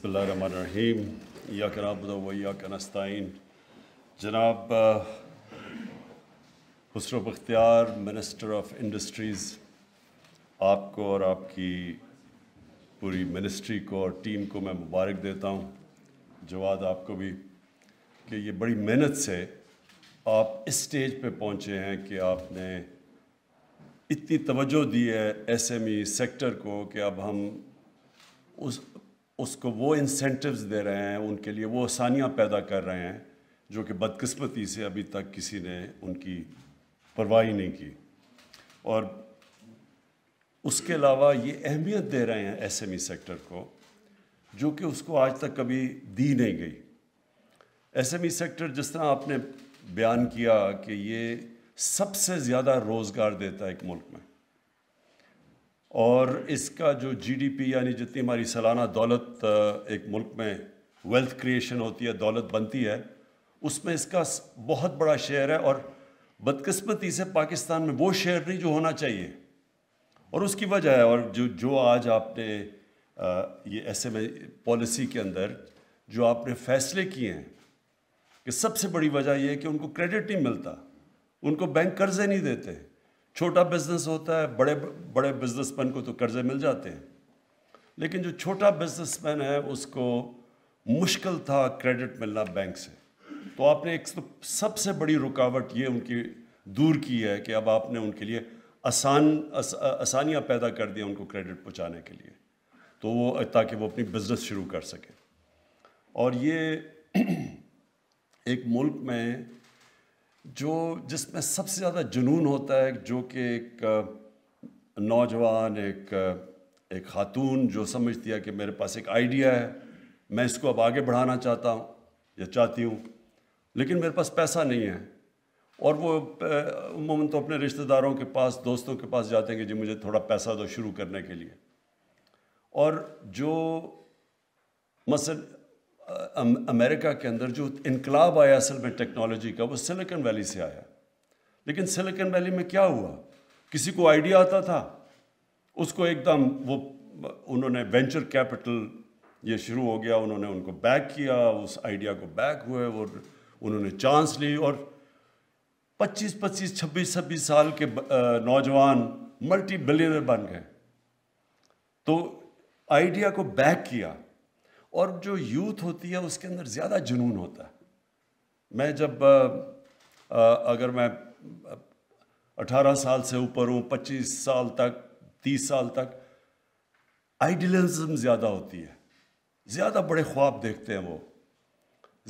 बसमीम याक नाबुदा वाक जनाब Khusro Bakhtiar minister of industries आपको और आपकी पूरी मिनिस्ट्री को और टीम को मैं मुबारक देता हूँ जवाब आपको भी कि ये बड़ी मेहनत से आप इस स्टेज पे पहुँचे हैं कि आपने इतनी तवज्जो दी है एसएमई सेक्टर e को कि अब हम उस उसको वो इंसेंटिव्स दे रहे हैं उनके लिए वो आसानियाँ पैदा कर रहे हैं जो कि बदकस्मती से अभी तक किसी ने उनकी परवाह ही नहीं की और उसके अलावा ये अहमियत दे रहे हैं एसएमई सेक्टर e को जो कि उसको आज तक कभी दी नहीं गई एसएमई सेक्टर e जिस तरह आपने बयान किया कि ये सबसे ज़्यादा रोज़गार देता है एक मुल्क में और इसका जो जीडीपी यानी जितनी हमारी सालाना दौलत एक मुल्क में वेल्थ क्रिएशन होती है दौलत बनती है उसमें इसका बहुत बड़ा शेयर है और बदकस्मती से पाकिस्तान में वो शेयर नहीं जो होना चाहिए और उसकी वजह है और जो जो आज आपने ये ऐसे में पॉलिसी के अंदर जो आपने फैसले किए हैं कि सबसे बड़ी वजह यह है कि उनको क्रेडिट नहीं मिलता उनको बैंक कर्जे नहीं देते छोटा बिजनेस होता है बड़े बड़े बिजनेसमैन को तो कर्जे मिल जाते हैं लेकिन जो छोटा बिजनेसमैन है उसको मुश्किल था क्रेडिट मिलना बैंक से तो आपने एक सबसे बड़ी रुकावट ये उनकी दूर की है कि अब आपने उनके लिए आसान आसानियाँ आसानियाँ पैदा कर दिया उनको क्रेडिट पहुँचाने के लिए तो वो ताकि वो अपनी बिज़नेस शुरू कर सके और ये एक मुल्क में जो जिसमें सबसे ज़्यादा जुनून होता है जो कि एक नौजवान एक एक खातून जो समझती है कि मेरे पास एक आइडिया है मैं इसको अब आगे बढ़ाना चाहता हूँ या चाहती हूँ लेकिन मेरे पास पैसा नहीं है और वो उमूमन तो अपने रिश्तेदारों के पास दोस्तों के पास जाते हैं कि जी मुझे थोड़ा पैसा दो शुरू करने के लिए और जो मसल अमेरिका के अंदर जो इनकलाब आया असल में टेक्नोलॉजी का वो सिलिकॉन वैली से आया लेकिन सिलिकॉन वैली में क्या हुआ किसी को आइडिया आता था उसको एकदम वो उन्होंने वेंचर कैपिटल ये शुरू हो गया उन्होंने उनको बैक किया उस आइडिया को बैक हुए और उन्होंने चांस ली और 25 पच्चीस छब्बीस छब्बीस साल के नौजवान मल्टी बिलियनर बन गए तो आइडिया को बैक किया और जो यूथ होती है उसके अंदर ज़्यादा जुनून होता है मैं जब आ, आ, अगर मैं 18 साल से ऊपर हूँ 25 साल तक 30 साल तक आइडियलिज्म ज़्यादा होती है ज़्यादा बड़े ख्वाब देखते हैं वो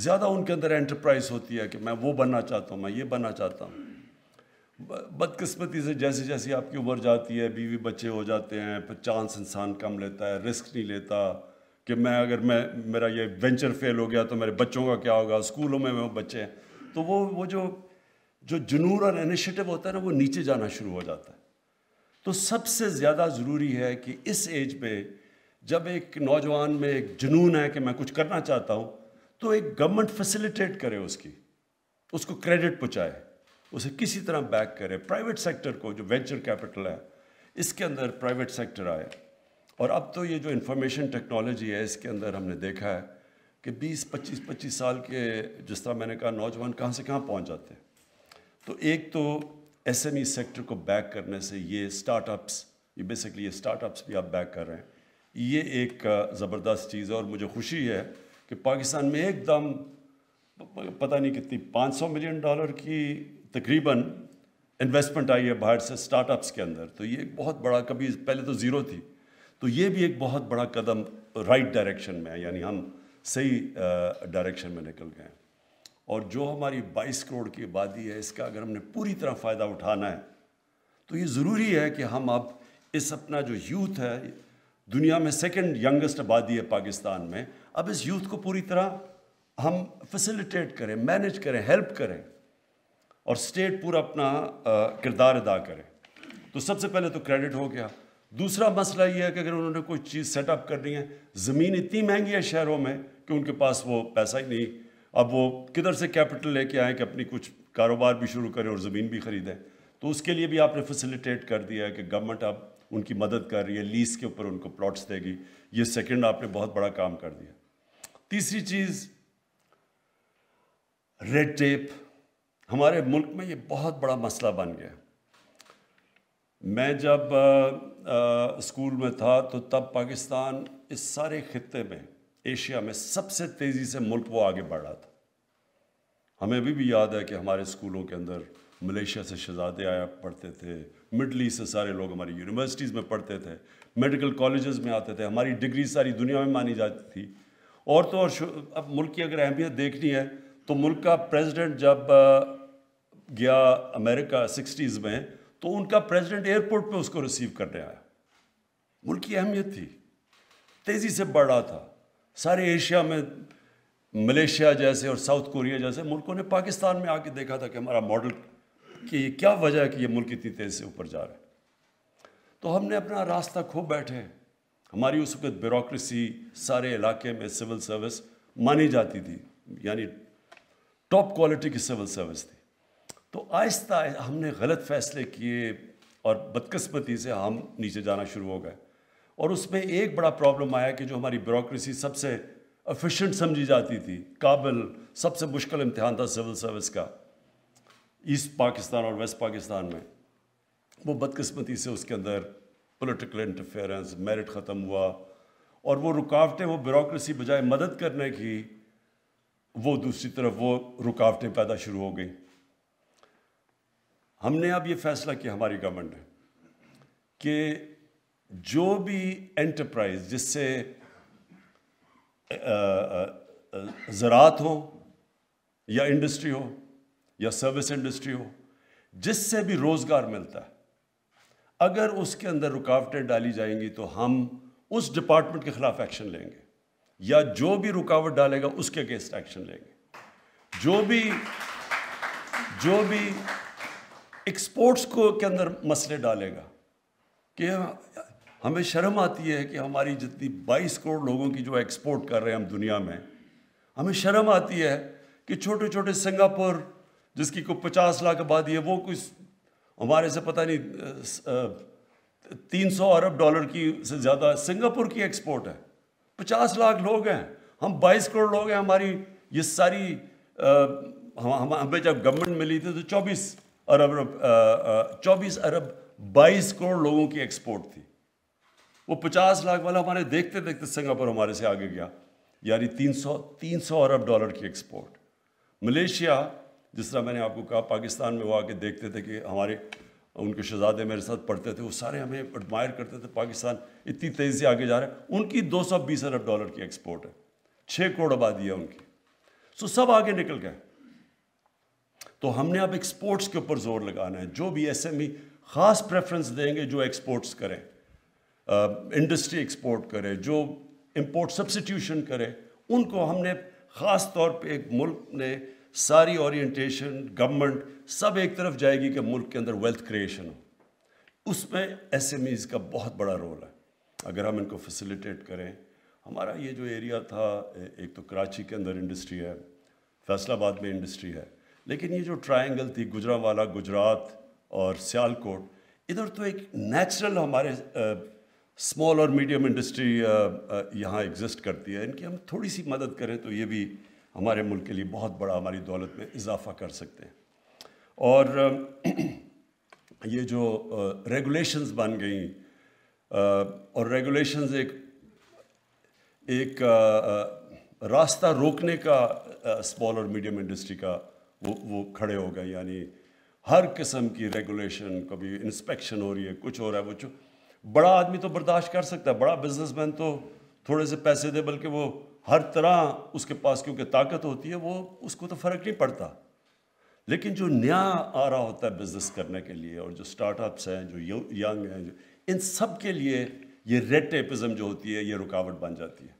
ज़्यादा उनके अंदर एंटरप्राइज होती है कि मैं वो बनना चाहता हूँ मैं ये बनना चाहता हूँ बदकस्मती से जैसे जैसे आपकी उम्र जाती है बीवी बच्चे हो जाते हैं फिर चांस इंसान कम लेता है रिस्क नहीं लेता कि मैं अगर मैं मेरा ये वेंचर फेल हो गया तो मेरे बच्चों का क्या होगा स्कूलों में वो बच्चे हैं तो वो वो जो जो जुनूर और इनिशिएटिव होता है ना वो नीचे जाना शुरू हो जाता है तो सबसे ज़्यादा ज़रूरी है कि इस एज में जब एक नौजवान में एक जुनून है कि मैं कुछ करना चाहता हूँ तो एक गवर्नमेंट फैसिलिटेट करे उसकी उसको क्रेडिट पहुँचाए उसे किसी तरह बैक करे प्राइवेट सेक्टर को जो वेंचर कैपिटल है इसके अंदर प्राइवेट सेक्टर आए और अब तो ये जो इन्फॉर्मेशन टेक्नोलॉजी है इसके अंदर हमने देखा है कि 20 25 25 साल के जिस तरह मैंने कहा नौजवान कहाँ से कहाँ पहुँच जाते हैं तो एक तो एसएमई सेक्टर e को बैक करने से ये स्टार्टअप्स ये बेसिकली ये स्टार्टअप्स भी आप बैक कर रहे हैं ये एक ज़बरदस्त चीज़ है और मुझे खुशी है कि पाकिस्तान में एकदम पता नहीं कितनी 500 मिलियन डॉलर की तकरीबन इन्वेस्टमेंट आई है बाहर से स्टार्टअप्स के अंदर तो ये एक बहुत बड़ा कभी पहले तो ज़ीरो थी तो ये भी एक बहुत बड़ा कदम राइट डायरेक्शन में है यानी हम सही डायरेक्शन में निकल गए हैं और जो हमारी 22 करोड़ की आबादी है इसका अगर हमने पूरी तरह फ़ायदा उठाना है तो ये ज़रूरी है कि हम अब इस अपना जो यूथ है दुनिया में सेकंड यंगेस्ट आबादी है पाकिस्तान में अब इस यूथ को पूरी तरह हम फैसिलिटेट करें मैनेज करें हेल्प करें और स्टेट पूरा अपना किरदार अदा करें तो सबसे पहले तो क्रेडिट हो गया दूसरा मसला ये है कि अगर उन्होंने कोई चीज़ सेटअप करनी है ज़मीन इतनी महंगी है शहरों में कि उनके पास वो पैसा ही नहीं अब वो किधर से कैपिटल लेके आएँ कि अपनी कुछ कारोबार भी शुरू करें और ज़मीन भी ख़रीदें तो उसके लिए भी आपने फैसिलिटेट कर दिया है कि गवर्नमेंट अब उनकी मदद कर रही है लीज़ के ऊपर उनको प्लॉट्स देगी ये सेकेंड आपने बहुत बड़ा काम कर दिया तीसरी चीज़ रेड टेप हमारे मुल्क में ये बहुत बड़ा मसला बन गया है मैं जब आ, आ, स्कूल में था तो तब पाकिस्तान इस सारे खत्े में एशिया में सबसे तेज़ी से मुल्क वो आगे बढ़ रहा था हमें अभी भी याद है कि हमारे स्कूलों के अंदर मलेशिया से शहजादे आया पढ़ते थे मिडल ईस्ट से सारे लोग हमारी यूनिवर्सिटीज़ में पढ़ते थे मेडिकल कॉलेजेस में आते थे हमारी डिग्री सारी दुनिया में मानी जाती थी और तो और अब मुल्क की अगर अहमियत देखनी है तो मुल्क का प्रेसिडेंट जब गया अमेरिका सिक्सटीज़ में तो उनका प्रेसिडेंट एयरपोर्ट पे उसको रिसीव करने आया मुल्क की अहमियत थी तेज़ी से बढ़ रहा था सारे एशिया में मलेशिया जैसे और साउथ कोरिया जैसे मुल्कों ने पाकिस्तान में आके देखा था कि हमारा मॉडल कि क्या वजह है कि ये मुल्क इतनी तेज़ी से ऊपर जा रहा है तो हमने अपना रास्ता खो बैठे हमारी उस वक्त ब्यूरोसी सारे इलाके में सिविल सर्विस मानी जाती थी यानी टॉप क्वालिटी की सिविल सर्विस थी तो आहिस्ता हमने गलत फ़ैसले किए और बदकस्मती से हम नीचे जाना शुरू हो गए और उसमें एक बड़ा प्रॉब्लम आया कि जो हमारी ब्यूरोसी सबसे अफिशेंट समझी जाती थी काबिल सबसे मुश्किल इम्तहान था सिविल सर्विस का ईस्ट पाकिस्तान और वेस्ट पाकिस्तान में वो बदकस्मती से उसके अंदर पोलिटिकल इंटरफेरेंस मेरिट ख़त्म हुआ और वो रुकावटें वो ब्यूरोसी बजाय मदद करने की वो दूसरी तरफ वो रुकावटें पैदा शुरू हो गई हमने अब ये फैसला किया हमारी गवर्नमेंट ने कि जो भी एंटरप्राइज जिससे ज़रात हो या इंडस्ट्री हो या सर्विस इंडस्ट्री हो जिससे भी रोज़गार मिलता है अगर उसके अंदर रुकावटें डाली जाएंगी तो हम उस डिपार्टमेंट के ख़िलाफ़ एक्शन लेंगे या जो भी रुकावट डालेगा उसके अगेंस्ट एक्शन लेंगे जो भी जो भी एक्सपोर्ट्स को के अंदर मसले डालेगा कि हाँ, हमें शर्म आती है कि हमारी जितनी 22 करोड़ लोगों की जो एक्सपोर्ट कर रहे हैं हम दुनिया में हमें शर्म आती है कि छोटे छोटे सिंगापुर जिसकी को 50 लाख आबादी है वो कुछ हमारे से पता नहीं तीन सौ अरब डॉलर की से ज़्यादा सिंगापुर की एक्सपोर्ट है 50 लाख लोग हैं हम 22 करोड़ लोग हैं हमारी ये सारी आ, हम, हम, हमें जब गवर्नमेंट मिली थी तो चौबीस अरब चौबीस अरब बाईस करोड़ लोगों की एक्सपोर्ट थी वो पचास लाख वाला हमारे देखते देखते सिंगापुर हमारे से आगे गया यानी तीन सौ तीन सौ अरब डॉलर की एक्सपोर्ट मलेशिया जिस तरह मैंने आपको कहा पाकिस्तान में वो आके देखते थे कि हमारे उनके शहजादे मेरे साथ पढ़ते थे वो सारे हमें एडमायर करते थे पाकिस्तान इतनी तेज़ी से आगे जा रहा है उनकी 220 अरब डॉलर की एक्सपोर्ट है छः करोड़ आबादी है उनकी सो सब आगे निकल गए तो हमने अब एक्सपोर्ट्स के ऊपर जोर लगाना है जो भी एसएमई ख़ास प्रेफरेंस देंगे जो एक्सपोर्ट्स करें इंडस्ट्री एक्सपोर्ट करें जो इम्पोर्ट सब्सटीट्यूशन करें उनको हमने ख़ास तौर पे एक मुल्क ने सारी ओरिएंटेशन गवर्नमेंट सब एक तरफ जाएगी कि मुल्क के अंदर वेल्थ क्रिएशन हो उसमें एसएमईज़ का बहुत बड़ा रोल है अगर हम इनको फैसिलिटेट करें हमारा ये जो एरिया था एक तो कराची के अंदर इंडस्ट्री है फैसलाबाद में इंडस्ट्री है लेकिन ये जो ट्रायंगल थी गुजरावाला गुजरात और सियालकोट इधर तो एक नेचुरल हमारे स्मॉल और मीडियम इंडस्ट्री यहाँ एग्जिस्ट करती है इनकी हम थोड़ी सी मदद करें तो ये भी हमारे मुल्क के लिए बहुत बड़ा हमारी दौलत में इजाफा कर सकते हैं और ये जो रेगुलेशंस बन गई और रेगुलेशंस एक एक रास्ता रोकने का स्मॉल और मीडियम इंडस्ट्री का वो वो खड़े हो गए यानी हर किस्म की रेगुलेशन कभी इंस्पेक्शन हो रही है कुछ हो रहा है वो बड़ा आदमी तो बर्दाश्त कर सकता है बड़ा बिजनेसमैन तो थोड़े से पैसे दे बल्कि वो हर तरह उसके पास क्योंकि ताकत होती है वो उसको तो फ़र्क नहीं पड़ता लेकिन जो नया आ रहा होता है बिज़नेस करने के लिए और जो स्टार्टअप्स हैं जो यंग हैं जो इन सब के लिए ये रेड टेपिज़म जो होती है ये रुकावट बन जाती है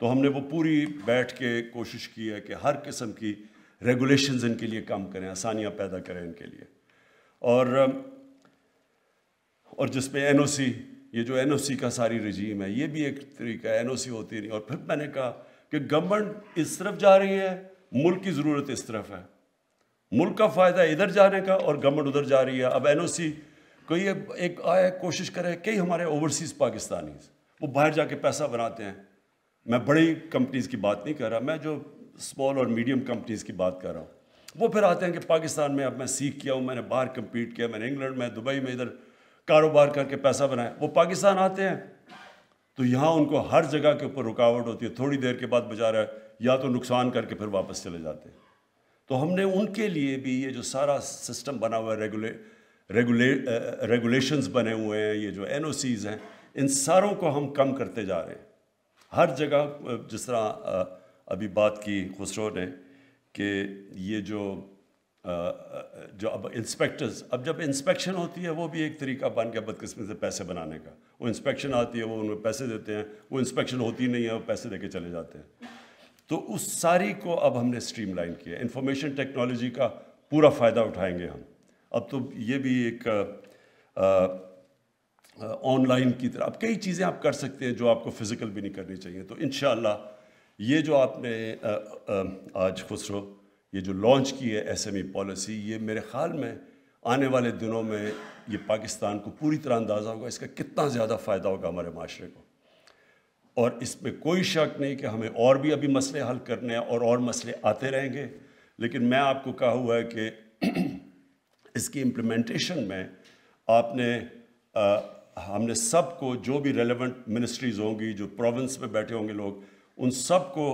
तो हमने वो पूरी बैठ के कोशिश की है कि हर किस्म की रेगुलेशंस इनके लिए काम करें आसानियाँ पैदा करें इनके लिए और और जिसमें एन ये जो एन का सारी रजीम है ये भी एक तरीका है एन होती नहीं और फिर मैंने कहा कि गवर्नमेंट इस तरफ जा रही है मुल्क की ज़रूरत इस तरफ है मुल्क का फ़ायदा इधर जाने का और गवर्नमेंट उधर जा रही है अब एन को ये एक आए कोशिश करे कई हमारे ओवरसीज़ पाकिस्तानी वो बाहर जाके पैसा बनाते हैं मैं बड़ी कंपनीज़ की बात नहीं कर रहा मैं जो स्मॉल और मीडियम कंपनीज़ की बात कर रहा हूँ वो फिर आते हैं कि पाकिस्तान में अब मैं सीख किया हूँ मैंने बाहर कम्पीट किया मैंने इंग्लैंड में दुबई में इधर कारोबार करके पैसा बनाया वो पाकिस्तान आते हैं तो यहाँ उनको हर जगह के ऊपर रुकावट होती है थोड़ी देर के बाद बेचारा या तो नुकसान करके फिर वापस चले जाते हैं तो हमने उनके लिए भी ये जो सारा सिस्टम बना हुआ है रेगुले रेगुले रेगुलेशंस बने हुए हैं ये जो एन हैं इन सारों को हम कम करते जा रहे हैं हर जगह जिस तरह अभी बात की खुसरो ने कि ये जो जो अब इंस्पेक्टर्स अब जब इंस्पेक्शन होती है वो भी एक तरीका बन गया बदकिस्मत से पैसे बनाने का वो इंस्पेक्शन आती है वो उन्हें पैसे देते हैं वो इंस्पेक्शन होती नहीं है वो पैसे दे के चले जाते हैं तो उस सारी को अब हमने स्ट्रीमलाइन किया इंफॉर्मेशन टेक्नोलॉजी का पूरा फ़ायदा उठाएंगे हम अब तो ये भी एक ऑनलाइन की तरह अब कई चीज़ें आप कर सकते हैं जो आपको फ़िज़िकल भी नहीं करनी चाहिए तो इन ये जो आपने आ, आ, आज खुसरो ये जो लॉन्च की है एसएमई पॉलिसी e ये मेरे ख़्याल में आने वाले दिनों में ये पाकिस्तान को पूरी तरह अंदाज़ा होगा इसका कितना ज़्यादा फ़ायदा होगा हमारे माशरे को और इसमें कोई शक नहीं कि हमें और भी अभी मसले हल करने हैं और और मसले आते रहेंगे लेकिन मैं आपको कहा हुआ है कि इसकी इम्प्लीमेंटेशन में आपने आ, हमने सबको जो भी रेलेवेंट मिनिस्ट्रीज़ होंगी जो प्रोविंस में बैठे होंगे लोग उन सब को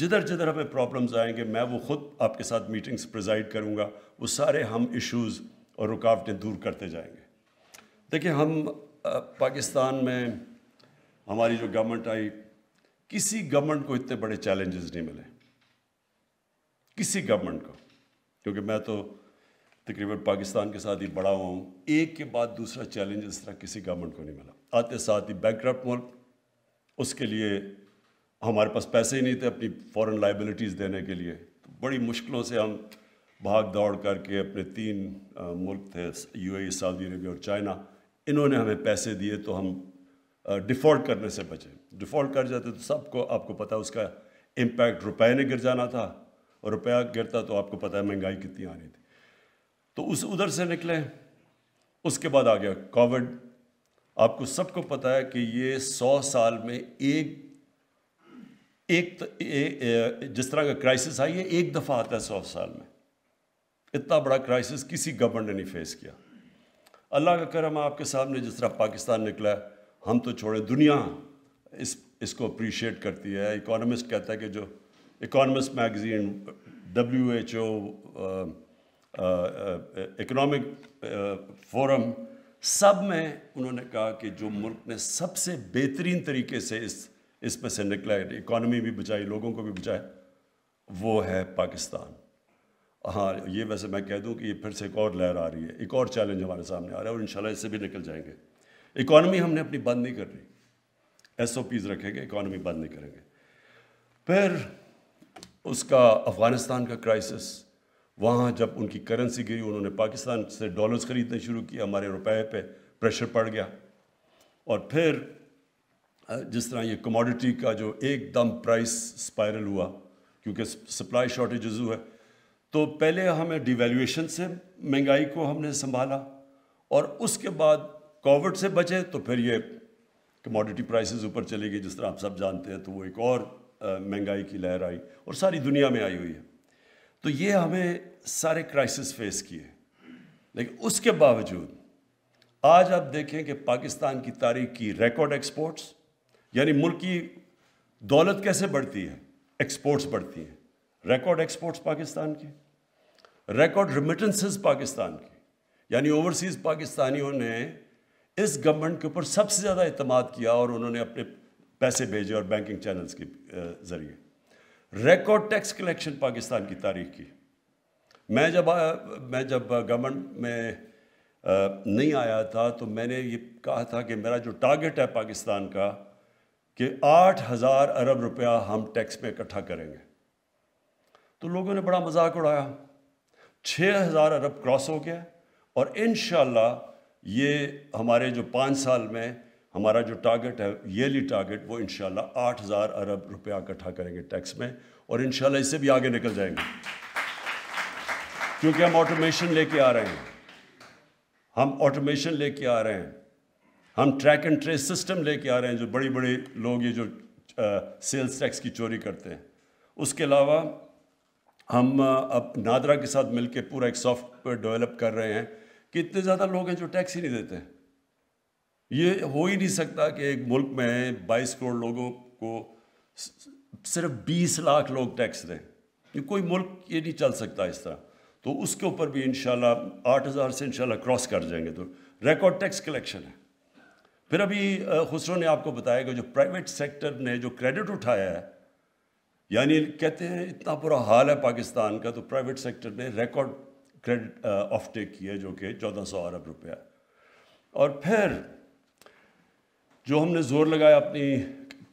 जिधर जिधर हमें प्रॉब्लम्स आएंगे मैं वो ख़ुद आपके साथ मीटिंग्स प्रिजाइड करूँगा वो सारे हम इश्यूज़ और रुकावटें दूर करते जाएंगे देखिए हम पाकिस्तान में हमारी जो गवर्नमेंट आई किसी गवर्नमेंट को इतने बड़े चैलेंजेस नहीं मिले किसी गवर्नमेंट को क्योंकि मैं तो तकरीबन पाकिस्तान के साथ ही बड़ा हुआ हूँ एक के बाद दूसरा चैलेंज इस तरह किसी गवर्नमेंट को नहीं मिला आते साथ ही बैकक्रप्ट मुल्क उसके लिए हमारे पास पैसे ही नहीं थे अपनी फॉरेन लाइबिलिटीज़ देने के लिए तो बड़ी मुश्किलों से हम भाग दौड़ करके अपने तीन मुल्क थे यूएई सऊदी अरबिया और चाइना इन्होंने हमें पैसे दिए तो हम डिफ़ॉल्ट करने से बचे डिफ़ॉल्ट कर जाते तो सबको आपको पता उसका इम्पैक्ट रुपये ने गिर जाना था और रुपया गिरता तो आपको पता है महंगाई कितनी आनी थी तो उस उधर से निकले उसके बाद आ गया कोविड आपको सबको पता है कि ये सौ साल में एक एक त, ए, ए, जिस तरह का क्राइसिस आई है एक दफ़ा आता है सौ साल में इतना बड़ा क्राइसिस किसी गवर्नमेंट ने नहीं फेस किया अल्लाह का करम आपके सामने जिस तरह पाकिस्तान निकला हम तो छोड़े दुनिया इस इसको अप्रिशिएट करती है इकोनॉमिस्ट कहता है कि जो Economist magazine W H O economic forum सब में उन्होंने कहा कि जो मुल्क ने सबसे बेहतरीन तरीके से इस इसमें से निकला है इकॉनमी भी बचाई लोगों को भी बचाए वो है पाकिस्तान हाँ ये वैसे मैं कह दूं कि ये फिर से एक और लहर आ रही है एक और चैलेंज हमारे सामने आ रहा है और इंशाल्लाह इससे भी निकल जाएंगे इकॉनमी हमने अपनी बंद नहीं करनी एस ओ पीज़ रखेंगे इकॉनमी बंद नहीं करेंगे फिर उसका अफ़गानिस्तान का क्राइसिस वहाँ जब उनकी करेंसी गिरी उन्होंने पाकिस्तान से डॉलर्स ख़रीदने शुरू किया हमारे रुपए पे प्रेशर पड़ गया और फिर जिस तरह ये कमोडिटी का जो एकदम प्राइस स्पायरल हुआ क्योंकि सप्लाई शॉर्टेजेस है तो पहले हमें डिवेल्यूशन से महंगाई को हमने संभाला और उसके बाद कोविड से बचे तो फिर ये कमोडिटी प्राइसेस ऊपर चले गई जिस तरह आप सब जानते हैं तो वो एक और महंगाई की लहर आई और सारी दुनिया में आई हुई है तो ये हमें सारे क्राइसिस फेस किए लेकिन उसके बावजूद आज आप देखें कि पाकिस्तान की तारीख की रिकॉर्ड एक्सपोर्ट्स यानी मुल्क की दौलत कैसे बढ़ती है एक्सपोर्ट्स बढ़ती हैं रिकॉर्ड एक्सपोर्ट्स पाकिस्तान की रिकॉर्ड रिमिटेंसेस पाकिस्तान की यानी ओवरसीज़ पाकिस्तानियों ने इस गवर्नमेंट के ऊपर सबसे ज़्यादा अतमाद किया और उन्होंने अपने पैसे भेजे और बैंकिंग चैनल्स के ज़रिए रिकॉर्ड टैक्स कलेक्शन पाकिस्तान की तारीख की मैं जब आ, मैं जब गवर्नमेंट में नहीं आया था तो मैंने ये कहा था कि मेरा जो टारगेट है पाकिस्तान का कि आठ हज़ार अरब रुपया हम टैक्स में इकट्ठा करेंगे तो लोगों ने बड़ा मजाक उड़ाया छः हज़ार अरब क्रॉस हो गया और इन ये हमारे जो पाँच साल में हमारा जो टारगेट है ईयरली टारगेट वो इन आठ हज़ार अरब रुपया इकट्ठा करेंगे टैक्स में और इन इससे भी आगे निकल जाएंगे क्योंकि हम ऑटोमेशन लेके आ रहे हैं हम ऑटोमेशन लेके आ रहे हैं हम ट्रैक एंड ट्रेस सिस्टम लेके आ रहे हैं जो बड़े बड़े लोग ये जो सेल्स टैक्स की चोरी करते हैं उसके अलावा हम अब नादरा के साथ मिलकर पूरा एक सॉफ्टवेयर डेवलप कर रहे हैं कि इतने ज़्यादा लोग हैं जो टैक्स ही नहीं देते ये हो ही नहीं सकता कि एक मुल्क में 22 करोड़ लोगों को सिर्फ 20 लाख लोग टैक्स दें कोई मुल्क ये नहीं चल सकता इस तरह तो उसके ऊपर भी इन आठ हज़ार से इन क्रॉस कर जाएंगे तो रिकॉर्ड टैक्स कलेक्शन है फिर अभी खुसरो ने आपको बताया कि जो प्राइवेट सेक्टर ने जो क्रेडिट उठाया है यानी कहते हैं इतना बुरा हाल है पाकिस्तान का तो प्राइवेट सेक्टर ने रिकॉर्ड क्रेडिट ऑफ टेक किया जो कि चौदह सौ अरब रुपया और फिर जो हमने जोर लगाया अपनी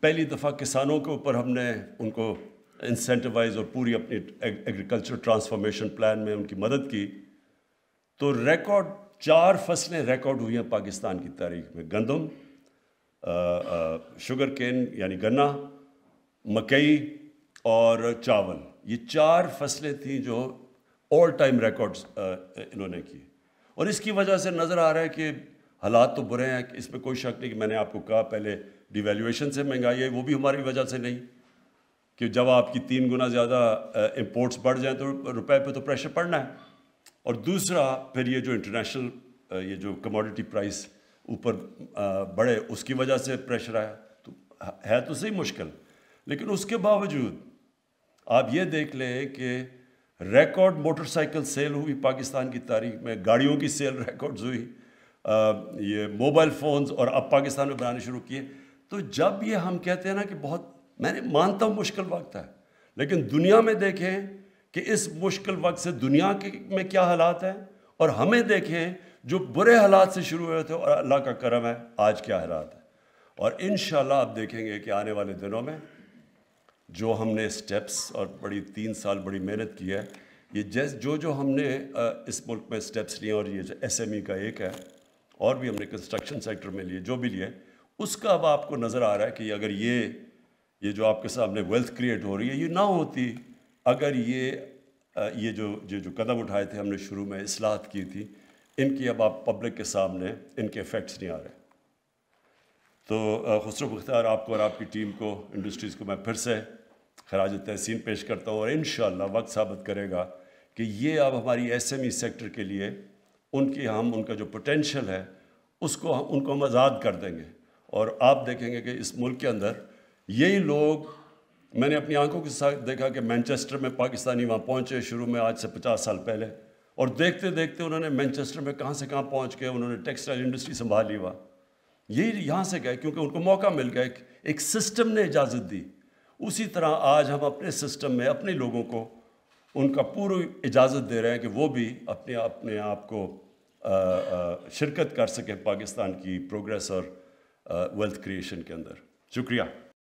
पहली दफ़ा किसानों के ऊपर हमने उनको इंसेंटिवाइज और पूरी अपनी एग्रीकल्चर ट्रांसफॉर्मेशन प्लान में उनकी मदद की तो रिकॉर्ड चार फसलें रिकॉर्ड हुई हैं पाकिस्तान की तारीख में गंदम शुगर केन यानी गन्ना मकई और चावल ये चार फसलें थी जो ऑल टाइम रिकॉर्ड्स इन्होंने की और इसकी वजह से नज़र आ रहा है कि हालात तो बुरे हैं इस पर कोई शक नहीं कि मैंने आपको कहा पहले डिवेल्यूशन से महंगाई है वो भी हमारी वजह से नहीं कि जब आपकी तीन गुना ज़्यादा इम्पोर्ट्स बढ़ जाएँ तो रुपए पे तो प्रेशर पड़ना है और दूसरा फिर ये जो इंटरनेशनल ये जो कमोडिटी प्राइस ऊपर बढ़े उसकी वजह से प्रेशर आया तो है तो सही मुश्किल लेकिन उसके बावजूद आप ये देख लें कि रिकॉर्ड मोटरसाइकिल सेल हुई पाकिस्तान की तारीख में गाड़ियों की सेल रिकॉर्ड्स हुई आ, ये मोबाइल फ़ोन्स और अब पाकिस्तान में बनाने शुरू किए तो जब ये हम कहते हैं ना कि बहुत मैंने मानता हूँ मुश्किल वक्त है लेकिन दुनिया में देखें कि इस मुश्किल वक्त से दुनिया के में क्या हालात हैं और हमें देखें जो बुरे हालात से शुरू हुए थे और अल्लाह का करम है आज क्या हालात है और इन आप देखेंगे कि आने वाले दिनों में जो हमने स्टेप्स और बड़ी तीन साल बड़ी मेहनत की है ये जैस जो जो हमने इस मुल्क में स्टेप्स लिए और ये एस एम ई का एक है और भी हमने कंस्ट्रक्शन सेक्टर में लिए जो भी लिए उसका अब आपको नज़र आ रहा है कि अगर ये ये जो आपके सामने वेल्थ क्रिएट हो रही है ये ना होती अगर ये ये जो ये जो कदम उठाए थे हमने शुरू में असलाहत की थी इनकी अब आप पब्लिक के सामने इनके इफ़ेक्ट्स नहीं आ रहे तो खसरो मुख्तार आपको और आपकी टीम को इंडस्ट्रीज़ को मैं फिर से खराज तहसीन पेश करता हूँ और इन वक्त साबित करेगा कि ये अब हमारी एस एम ई सेक्टर के लिए उनकी हम उनका जो पोटेंशल है उसको हम उनको हम आज़ाद कर देंगे और आप देखेंगे कि इस मुल्क के अंदर यही लोग मैंने अपनी आंखों के साथ देखा कि मैनचेस्टर में पाकिस्तानी वहाँ पहुँचे शुरू में आज से पचास साल पहले और देखते देखते उन्होंने मैनचेस्टर में कहाँ से कहाँ पहुँच के उन्होंने टेक्सटाइल इंडस्ट्री संभाली हुआ ये यहाँ से गए क्योंकि उनको मौका मिल गया एक सिस्टम ने इजाज़त दी उसी तरह आज हम अपने सिस्टम में अपने लोगों को उनका पूरी इजाज़त दे रहे हैं कि वो भी अपने अपने आप को शिरकत कर सकें पाकिस्तान की प्रोग्रेस और वेल्थ क्रिएशन के अंदर शुक्रिया